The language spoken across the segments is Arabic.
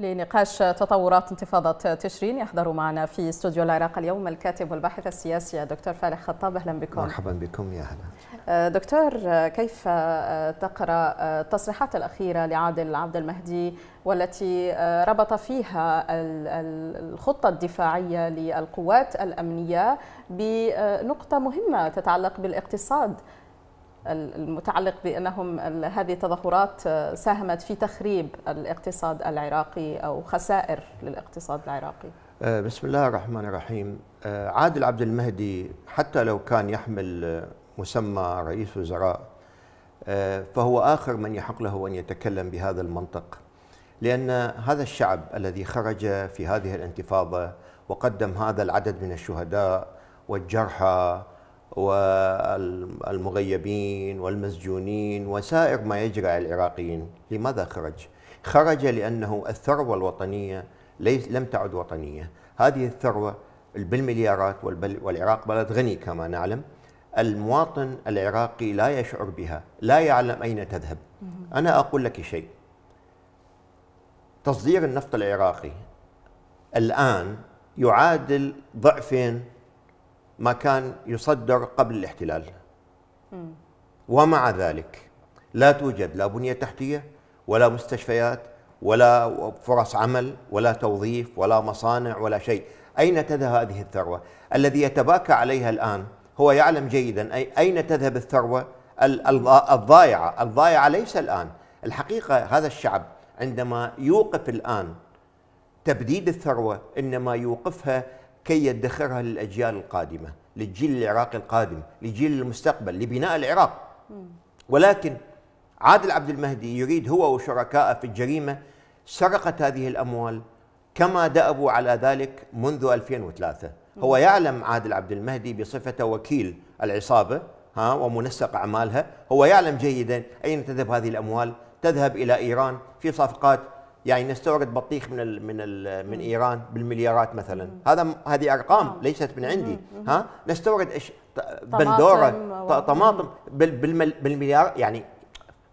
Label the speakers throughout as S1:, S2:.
S1: لنقاش تطورات انتفاضة تشرين يحضر معنا في استوديو العراق اليوم الكاتب والباحث السياسي دكتور فالح خطاب أهلا بكم مرحبا
S2: بكم يا أهلا
S1: أه، دكتور أه، كيف أه، تقرأ التصريحات الأخيرة لعادل عبد المهدي والتي ربط فيها الخطة الدفاعية للقوات الأمنية بنقطة مهمة تتعلق بالاقتصاد المتعلق بأنهم هذه التظاهرات آه، ساهمت في تخريب الاقتصاد العراقي أو خسائر للاقتصاد العراقي
S2: آه، بسم الله الرحمن الرحيم آه، عادل عبد المهدي حتى لو كان يحمل مسمى رئيس وزراء فهو آخر من يحق له أن يتكلم بهذا المنطق لأن هذا الشعب الذي خرج في هذه الانتفاضة وقدم هذا العدد من الشهداء والجرحى والمغيبين والمسجونين وسائر ما يجرى على العراقيين لماذا خرج؟ خرج لأنه الثروة الوطنية ليس لم تعد وطنية هذه الثروة بالمليارات والعراق بلد غني كما نعلم المواطن العراقي لا يشعر بها لا يعلم أين تذهب أنا أقول لك شيء تصدير النفط العراقي الآن يعادل ضعفين ما كان يصدر قبل الاحتلال ومع ذلك لا توجد لا بنية تحتية ولا مستشفيات ولا فرص عمل ولا توظيف ولا مصانع ولا شيء أين تذهب هذه الثروة؟ الذي يتباكى عليها الآن هو يعلم جيدا أي أين تذهب الثروة الضائعة الضائعة ليس الآن الحقيقة هذا الشعب عندما يوقف الآن تبديد الثروة إنما يوقفها كي يدخرها للاجيال القادمه للجيل العراقي القادم لجيل المستقبل لبناء العراق ولكن عادل عبد المهدي يريد هو وشركائه في الجريمه سرقه هذه الاموال كما دأبوا على ذلك منذ 2003 هو يعلم عادل عبد المهدي بصفته وكيل العصابه ها ومنسق اعمالها هو يعلم جيدا اين تذهب هذه الاموال تذهب الى ايران في صفقات يعني نستورد بطيخ من الـ من الـ من ايران بالمليارات مثلا هذا هذه ارقام آه. ليست من عندي ها نستورد ايش بندوره طماطم بالمليار يعني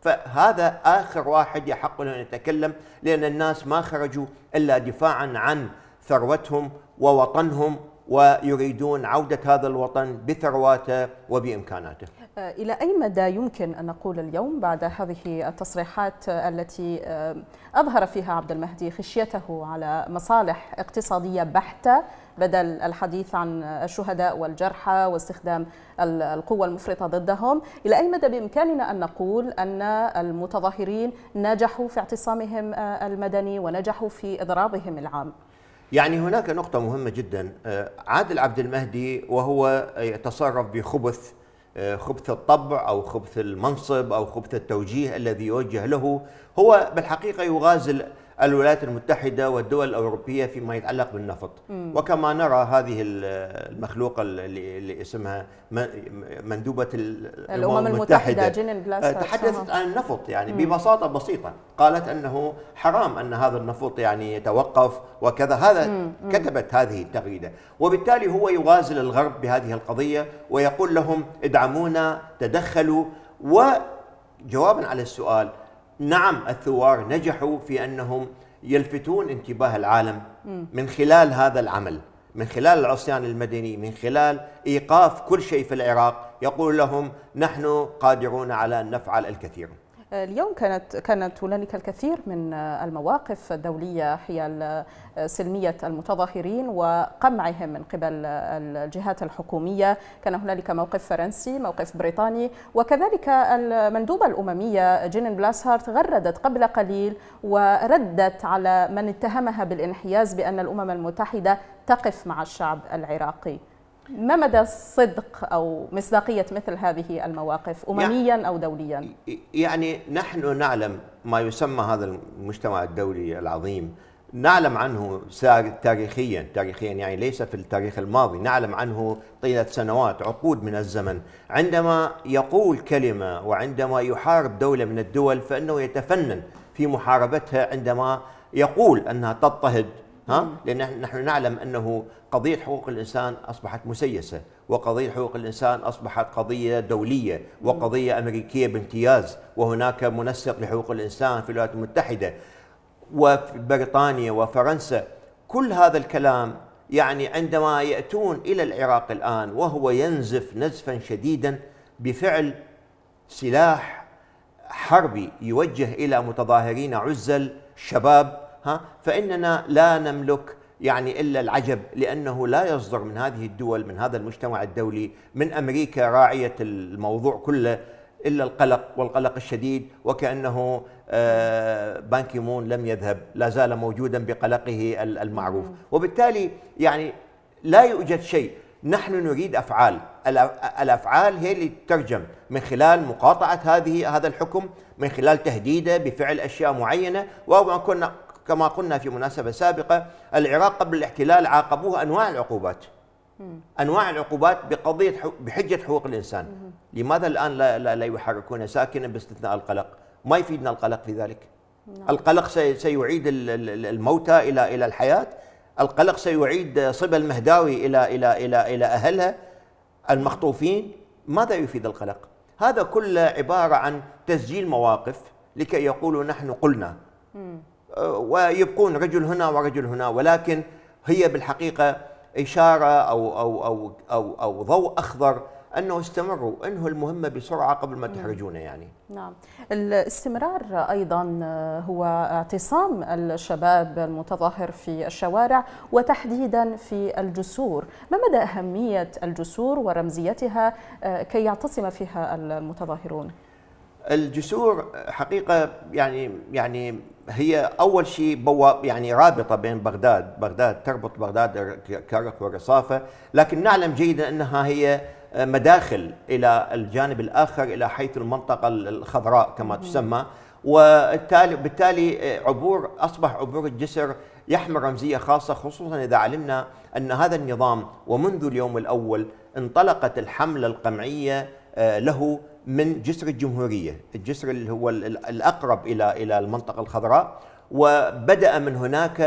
S2: فهذا اخر واحد يحق له ان يتكلم لان الناس ما خرجوا الا دفاعا عن ثروتهم ووطنهم ويريدون عودة هذا الوطن بثرواته وبإمكاناته
S1: أه، إلى أي مدى يمكن أن نقول اليوم بعد هذه التصريحات التي أه، أظهر فيها عبد المهدي خشيته على مصالح اقتصادية بحتة بدل الحديث عن الشهداء والجرحى واستخدام القوة المفرطة ضدهم إلى أي مدى بإمكاننا أن نقول أن المتظاهرين نجحوا في اعتصامهم أه، المدني ونجحوا في إضرابهم العام؟
S2: يعني هناك نقطة مهمة جدا آه، عادل عبد المهدي وهو يتصرف بخبث آه، خبث الطبع أو خبث المنصب أو خبث التوجيه الذي يوجه له هو بالحقيقة يغازل الولايات المتحدة والدول الأوروبية فيما يتعلق بالنفط م. وكما نرى هذه المخلوقة اللي, اسمها مندوبة الأمم المتحدة, المتحدة أه، تحدثت عن النفط يعني ببساطة بسيطة قالت أنه حرام أن هذا النفط يعني يتوقف وكذا هذا م. كتبت هذه التغريدة وبالتالي هو يغازل الغرب بهذه القضية ويقول لهم ادعمونا تدخلوا وجوابا على السؤال نعم الثوار نجحوا في انهم يلفتون انتباه العالم من خلال هذا العمل من خلال العصيان المدني من خلال ايقاف كل شيء في العراق يقول لهم نحن قادرون على ان نفعل الكثير
S1: اليوم كانت كانت هنالك الكثير من المواقف الدوليه حيال آه، سلميه المتظاهرين وقمعهم من قبل آه، الجهات الحكوميه، كان هنالك موقف فرنسي، موقف بريطاني، وكذلك المندوبه الامميه جينين بلاسهارت غردت قبل قليل وردت على من اتهمها بالانحياز بان الامم المتحده تقف مع الشعب العراقي. ما مدى الصدق او مصداقيه مثل هذه المواقف امميا يعني او دوليا؟
S2: يعني نحن نعلم ما يسمى هذا المجتمع الدولي العظيم نعلم عنه تاريخيا تاريخيا يعني ليس في التاريخ الماضي نعلم عنه طيلة سنوات عقود من الزمن عندما يقول كلمة وعندما يحارب دولة من الدول فإنه يتفنن في محاربتها عندما يقول أنها تضطهد ها لان نحن نعلم انه قضيه حقوق الانسان اصبحت مسيسه وقضيه حقوق الانسان اصبحت قضيه دوليه وقضيه امريكيه بامتياز وهناك منسق لحقوق الانسان في الولايات المتحده وبريطانيا وفرنسا كل هذا الكلام يعني عندما ياتون الى العراق الان وهو ينزف نزفا شديدا بفعل سلاح حربي يوجه الى متظاهرين عزل شباب فإننا لا نملك يعني إلا العجب لأنه لا يصدر من هذه الدول من هذا المجتمع الدولي من أمريكا راعية الموضوع كله إلا القلق والقلق الشديد وكأنه آه، بانكي مون لم يذهب لا زال موجودا بقلقه المعروف وبالتالي يعني لا يوجد شيء نحن نريد افعال الافعال هي اللي تترجم من خلال مقاطعه هذه هذا الحكم من خلال تهديده بفعل اشياء معينه وربما كنا كما قلنا في مناسبة سابقة العراق قبل الاحتلال عاقبوه أنواع العقوبات أنواع العقوبات بقضية بحجة حقوق الإنسان لماذا الآن لا, لا, لا يحركون ساكنا باستثناء القلق ما يفيدنا القلق في ذلك نعم. القلق سيعيد الموتى إلى إلى الحياة القلق سيعيد صبا المهداوي إلى إلى إلى إلى أهلها المخطوفين ماذا يفيد القلق هذا كله عبارة عن تسجيل مواقف لكي يقولوا نحن قلنا ويبقون رجل هنا ورجل هنا ولكن هي بالحقيقه اشاره او او او او, أو ضوء اخضر انه استمروا انهوا المهمه بسرعه قبل ما تحرجونا يعني
S1: نعم الاستمرار ايضا هو اعتصام الشباب المتظاهر في الشوارع وتحديدا في الجسور ما مدى اهميه الجسور ورمزيتها آه، كي يعتصم فيها المتظاهرون
S2: الجسور حقيقه يعني يعني هي اول شيء بواب يعني رابطه بين بغداد، بغداد تربط بغداد كرك والرصافه، لكن نعلم جيدا انها هي مداخل الى الجانب الاخر الى حيث المنطقه الخضراء كما تسمى، وبالتالي بالتالي آه، عبور اصبح عبور الجسر يحمل رمزيه خاصه خصوصا اذا علمنا ان هذا النظام ومنذ اليوم الاول انطلقت الحمله القمعيه آه، له من جسر الجمهوريه، الجسر اللي هو الاقرب الى الى المنطقه الخضراء وبدا من هناك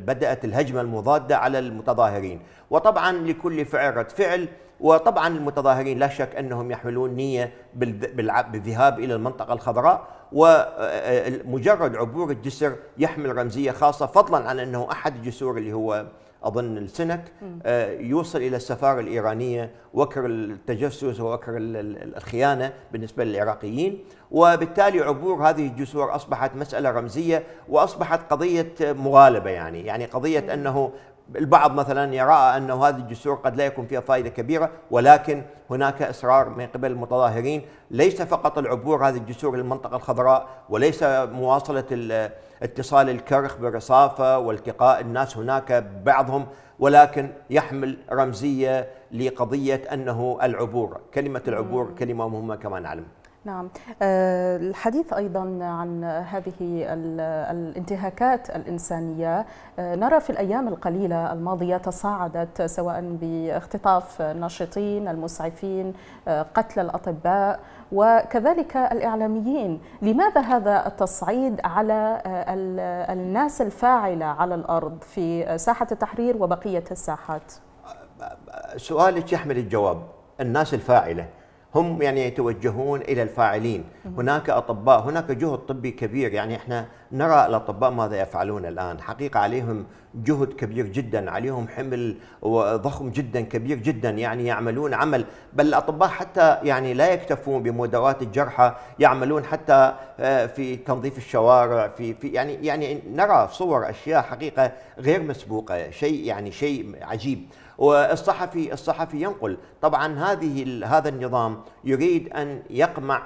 S2: بدات الهجمه المضاده على المتظاهرين، وطبعا لكل فعل رد فعل وطبعا المتظاهرين لا شك انهم يحملون نيه بالذهاب الى المنطقه الخضراء ومجرد آه، آه، عبور الجسر يحمل رمزيه خاصه فضلا عن انه احد الجسور اللي هو اظن السنك آه، يوصل الى السفاره الايرانيه وكر التجسس ووكر الخيانه بالنسبه للعراقيين وبالتالي عبور هذه الجسور اصبحت مساله رمزيه واصبحت قضيه مغالبه يعني يعني قضيه انه البعض مثلا يرى انه هذه الجسور قد لا يكون فيها فائده كبيره ولكن هناك اصرار من قبل المتظاهرين ليس فقط العبور هذه الجسور للمنطقه الخضراء وليس مواصله اتصال الكرخ برصافة والتقاء الناس هناك بعضهم ولكن يحمل رمزية لقضية أنه العبور كلمة العبور كلمة مهمة كما نعلم
S1: نعم آه، الحديث أيضا عن هذه الانتهاكات الإنسانية آه، نرى في الأيام القليلة الماضية تصاعدت سواء باختطاف الناشطين المسعفين آه، قتل الأطباء وكذلك الإعلاميين لماذا هذا التصعيد على الناس الفاعلة على الأرض في ساحة التحرير وبقية الساحات
S2: سؤالك يحمل الجواب الناس الفاعله هم يعني يتوجهون الى الفاعلين، هناك اطباء، هناك جهد طبي كبير يعني احنا نرى الاطباء ماذا يفعلون الان، حقيقه عليهم جهد كبير جدا، عليهم حمل ضخم جدا كبير جدا يعني يعملون عمل، بل الاطباء حتى يعني لا يكتفون بمدوات الجرحى، يعملون حتى آه، في تنظيف الشوارع، في في يعني يعني نرى صور اشياء حقيقه غير مسبوقه، شيء يعني شيء عجيب. والصحفي الصحفي ينقل طبعا هذه هذا النظام يريد ان يقمع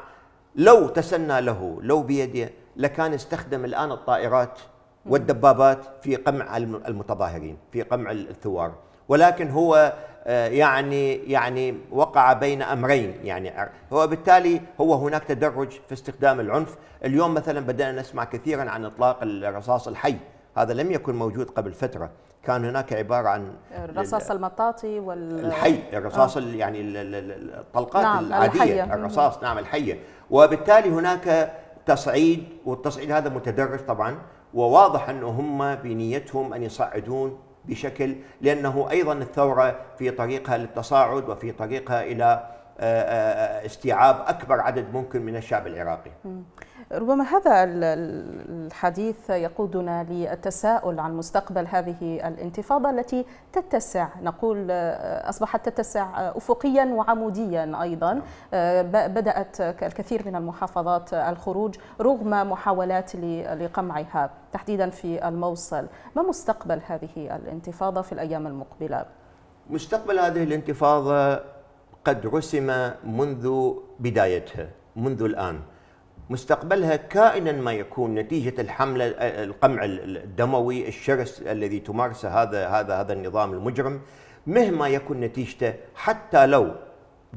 S2: لو تسنى له لو بيده لكان استخدم الان الطائرات والدبابات في قمع المتظاهرين في قمع الثوار ولكن هو آه، يعني يعني وقع بين امرين يعني هو بالتالي هو هناك تدرج في استخدام العنف اليوم مثلا بدأنا نسمع كثيرا عن اطلاق الرصاص الحي هذا لم يكن موجود قبل فتره كان هناك عباره عن الرصاص
S1: المطاطي وال
S2: الحي آه. الرصاص آه. يعني الطلقات نعم العاديه الحية. الرصاص نعم الحيه وبالتالي هناك تصعيد والتصعيد هذا متدرج طبعا وواضح انه هم بنيتهم ان يصعدون بشكل لانه ايضا الثوره في طريقها للتصاعد وفي طريقها الى آه، آه، استيعاب اكبر عدد ممكن من الشعب العراقي.
S1: ربما هذا الحديث يقودنا للتساؤل عن مستقبل هذه الانتفاضه التي تتسع نقول آه، اصبحت تتسع افقيا وعموديا ايضا نعم. بدات الكثير من المحافظات الخروج رغم محاولات لقمعها تحديدا في الموصل، ما مستقبل هذه الانتفاضه في الايام المقبله؟
S2: مستقبل هذه الانتفاضه قد رسم منذ بدايتها منذ الآن مستقبلها كائنا ما يكون نتيجة الحملة القمع الدموي الشرس الذي تمارسه هذا هذا هذا النظام المجرم مهما يكن نتيجته حتى لو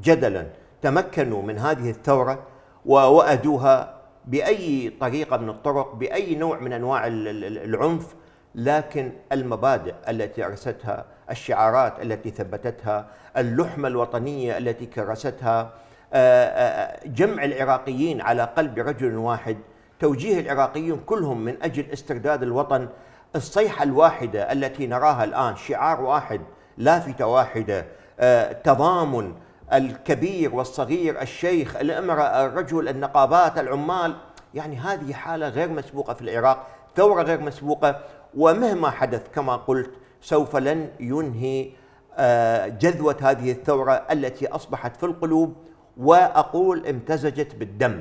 S2: جدلا تمكنوا من هذه الثورة وأدوها بأي طريقة من الطرق بأي نوع من أنواع العنف لكن المبادئ التي عرستها الشعارات التي ثبتتها اللحمة الوطنية التي كرستها آه، آه، جمع العراقيين على قلب رجل واحد توجيه العراقيين كلهم من أجل استرداد الوطن الصيحة الواحدة التي نراها الآن شعار واحد لافتة واحدة آه، تضامن الكبير والصغير الشيخ الامرأة الرجل النقابات العمال يعني هذه حالة غير مسبوقة في العراق ثورة غير مسبوقة ومهما حدث كما قلت سوف لن ينهي آه، جذوة هذه الثورة التي أصبحت في القلوب وأقول امتزجت بالدم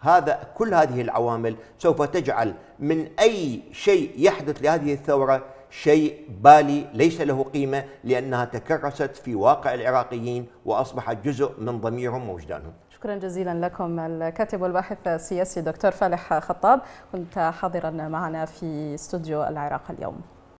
S2: هذا كل هذه العوامل سوف تجعل من أي شيء يحدث لهذه الثورة شيء بالي ليس له قيمة لأنها تكرست في واقع العراقيين وأصبحت جزء من ضميرهم ووجدانهم
S1: شكرا جزيلا لكم الكاتب والباحث السياسي دكتور فالح خطاب كنت حاضرا معنا في استوديو العراق اليوم